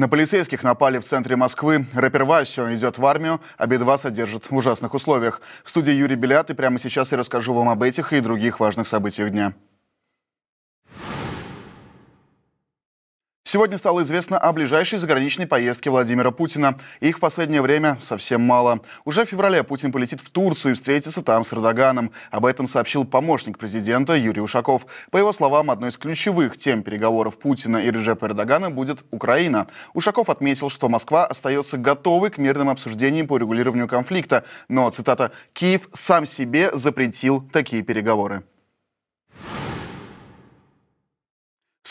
На полицейских напали в центре Москвы. Рэпер Васио идет в армию, а Би-2 содержит в ужасных условиях. В студии Юрий Белят, и прямо сейчас я расскажу вам об этих и других важных событиях дня. Сегодня стало известно о ближайшей заграничной поездке Владимира Путина. Их в последнее время совсем мало. Уже в феврале Путин полетит в Турцию и встретится там с Эрдоганом. Об этом сообщил помощник президента Юрий Ушаков. По его словам, одной из ключевых тем переговоров Путина и Реджепа Эрдогана будет Украина. Ушаков отметил, что Москва остается готовой к мирным обсуждениям по регулированию конфликта. Но, цитата, «Киев сам себе запретил такие переговоры».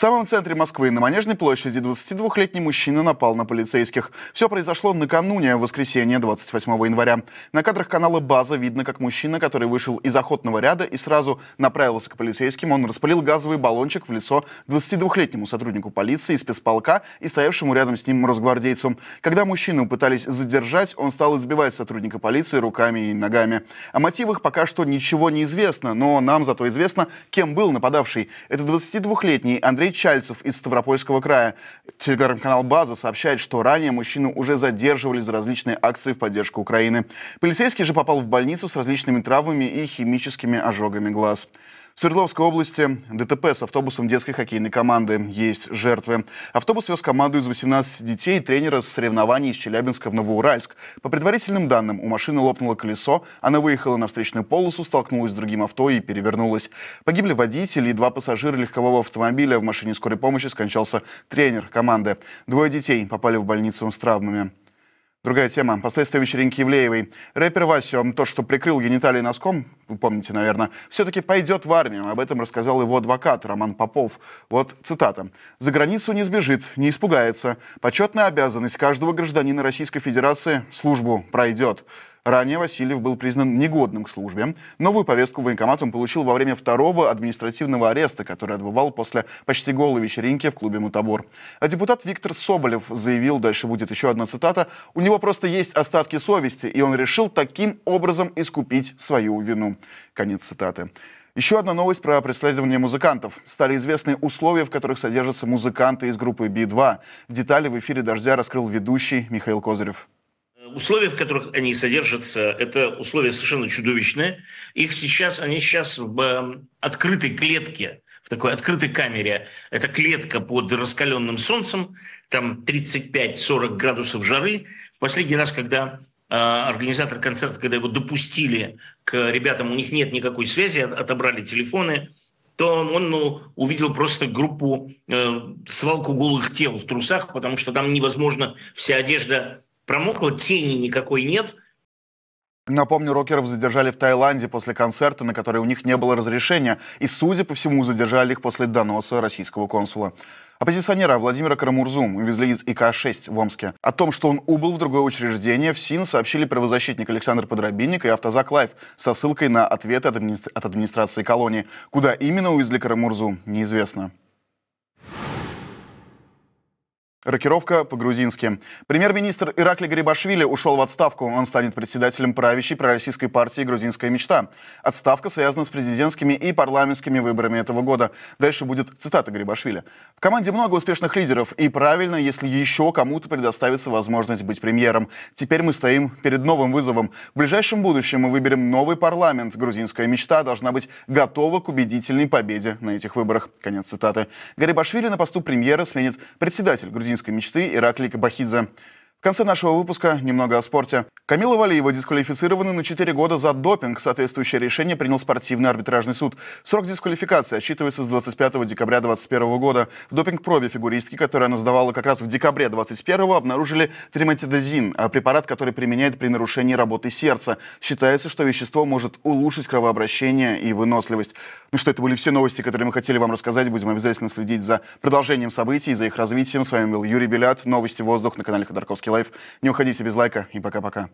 В самом центре Москвы, на Манежной площади, 22-летний мужчина напал на полицейских. Все произошло накануне, в воскресенье, 28 января. На кадрах канала «База» видно, как мужчина, который вышел из охотного ряда и сразу направился к полицейским, он распылил газовый баллончик в лицо 22-летнему сотруднику полиции, спецполка и стоявшему рядом с ним росгвардейцу. Когда мужчину пытались задержать, он стал избивать сотрудника полиции руками и ногами. О мотивах пока что ничего не известно, но нам зато известно, кем был нападавший. Это 22-летний Андрей Андрей из Ставропольского края. Телеграм-канал «База» сообщает, что ранее мужчину уже задерживали за различные акции в поддержку Украины. Полицейский же попал в больницу с различными травмами и химическими ожогами глаз. В Свердловской области ДТП с автобусом детской хоккейной команды. Есть жертвы. Автобус вез команду из 18 детей и тренера с соревнований из Челябинска в Новоуральск. По предварительным данным, у машины лопнуло колесо, она выехала на встречную полосу, столкнулась с другим авто и перевернулась. Погибли водители и два пассажира легкового автомобиля. В машине скорой помощи скончался тренер команды. Двое детей попали в больницу с травмами. Другая тема. Последствия вечеринки Евлеевой. Рэпер Васио, то, что прикрыл гениталии носком, вы помните, наверное, все-таки пойдет в армию. Об этом рассказал его адвокат Роман Попов. Вот цитата. «За границу не сбежит, не испугается. Почетная обязанность каждого гражданина Российской Федерации – службу пройдет». Ранее Васильев был признан негодным к службе. Новую повестку в военкомат он получил во время второго административного ареста, который отбывал после почти голой вечеринки в клубе «Мутабор». А депутат Виктор Соболев заявил, дальше будет еще одна цитата, «У него просто есть остатки совести, и он решил таким образом искупить свою вину». Конец цитаты. Еще одна новость про преследование музыкантов. Стали известны условия, в которых содержатся музыканты из группы B2. Детали в эфире «Дождя» раскрыл ведущий Михаил Козырев условия, в которых они содержатся, это условия совершенно чудовищные. Их сейчас, они сейчас в эм, открытой клетке, в такой открытой камере. Это клетка под раскаленным солнцем, там 35-40 градусов жары. В последний раз, когда э, организатор концерта, когда его допустили к ребятам, у них нет никакой связи, отобрали телефоны, то он ну, увидел просто группу, э, свалку голых тел в трусах, потому что там невозможно, вся одежда Промокла тени никакой нет. Напомню, рокеров задержали в Таиланде после концерта, на который у них не было разрешения, и, судя по всему, задержали их после доноса российского консула. Оппозиционера Владимира Карамурзу увезли из ИК-6 в Омске. О том, что он убыл в другое учреждение, в СИН сообщили правозащитник Александр Подробинник и автозак Лайф со ссылкой на ответы от, администра... от администрации колонии. Куда именно увезли Карамурзу, неизвестно. Рокировка по-грузински. Премьер-министр Иракли Гарибашвили ушел в отставку. Он станет председателем правящей пророссийской партии «Грузинская мечта». Отставка связана с президентскими и парламентскими выборами этого года. Дальше будет цитата Гарибашвили. «В команде много успешных лидеров, и правильно, если еще кому-то предоставится возможность быть премьером. Теперь мы стоим перед новым вызовом. В ближайшем будущем мы выберем новый парламент. «Грузинская мечта» должна быть готова к убедительной победе на этих выборах». Конец цитаты. Гарибашвили на посту премьера сменит председатель «Грузинской грузинской мечты ираклика Кабахидзе в конце нашего выпуска немного о спорте. Камила Валиева дисквалифицирована на 4 года за допинг. Соответствующее решение принял спортивный арбитражный суд. Срок дисквалификации отсчитывается с 25 декабря 2021 года. В допинг-пробе фигуристки, которую она сдавала как раз в декабре 2021, обнаружили триметидозин, а препарат, который применяет при нарушении работы сердца. Считается, что вещество может улучшить кровообращение и выносливость. Ну что, это были все новости, которые мы хотели вам рассказать. Будем обязательно следить за продолжением событий, и за их развитием. С вами был Юрий Белят. Новости «Воздух» на канале Ходорковский Лайф. Не уходите без лайка и пока-пока.